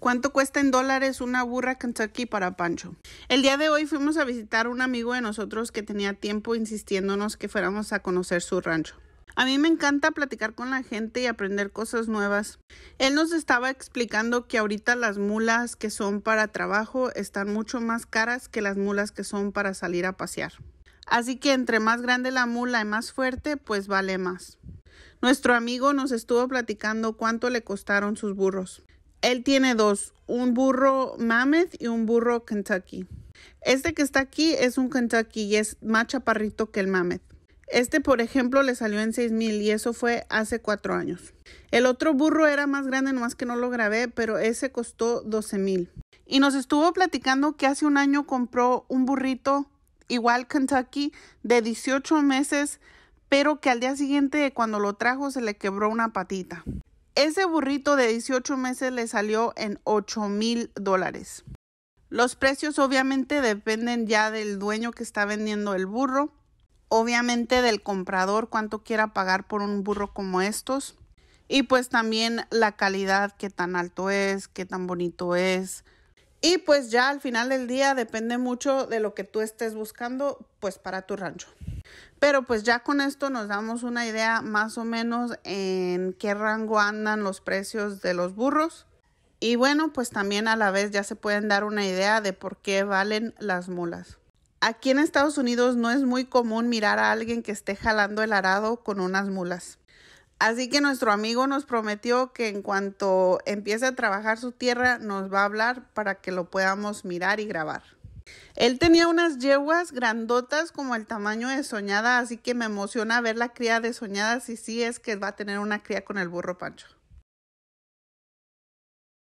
¿Cuánto cuesta en dólares una burra Kentucky para Pancho? El día de hoy fuimos a visitar a un amigo de nosotros que tenía tiempo insistiéndonos que fuéramos a conocer su rancho. A mí me encanta platicar con la gente y aprender cosas nuevas. Él nos estaba explicando que ahorita las mulas que son para trabajo están mucho más caras que las mulas que son para salir a pasear. Así que entre más grande la mula y más fuerte, pues vale más. Nuestro amigo nos estuvo platicando cuánto le costaron sus burros. Él tiene dos, un burro Mammoth y un burro Kentucky. Este que está aquí es un Kentucky y es más chaparrito que el Mammoth. Este, por ejemplo, le salió en $6,000 mil y eso fue hace cuatro años. El otro burro era más grande, nomás que no lo grabé, pero ese costó $12,000. mil. Y nos estuvo platicando que hace un año compró un burrito, igual Kentucky, de 18 meses, pero que al día siguiente, cuando lo trajo, se le quebró una patita. Ese burrito de 18 meses le salió en 8 mil dólares. Los precios obviamente dependen ya del dueño que está vendiendo el burro, obviamente del comprador cuánto quiera pagar por un burro como estos y pues también la calidad, qué tan alto es, qué tan bonito es. Y pues ya al final del día depende mucho de lo que tú estés buscando pues para tu rancho. Pero pues ya con esto nos damos una idea más o menos en qué rango andan los precios de los burros. Y bueno, pues también a la vez ya se pueden dar una idea de por qué valen las mulas. Aquí en Estados Unidos no es muy común mirar a alguien que esté jalando el arado con unas mulas. Así que nuestro amigo nos prometió que en cuanto empiece a trabajar su tierra nos va a hablar para que lo podamos mirar y grabar. Él tenía unas yeguas grandotas como el tamaño de Soñada, así que me emociona ver la cría de Soñada si sí es que va a tener una cría con el burro Pancho.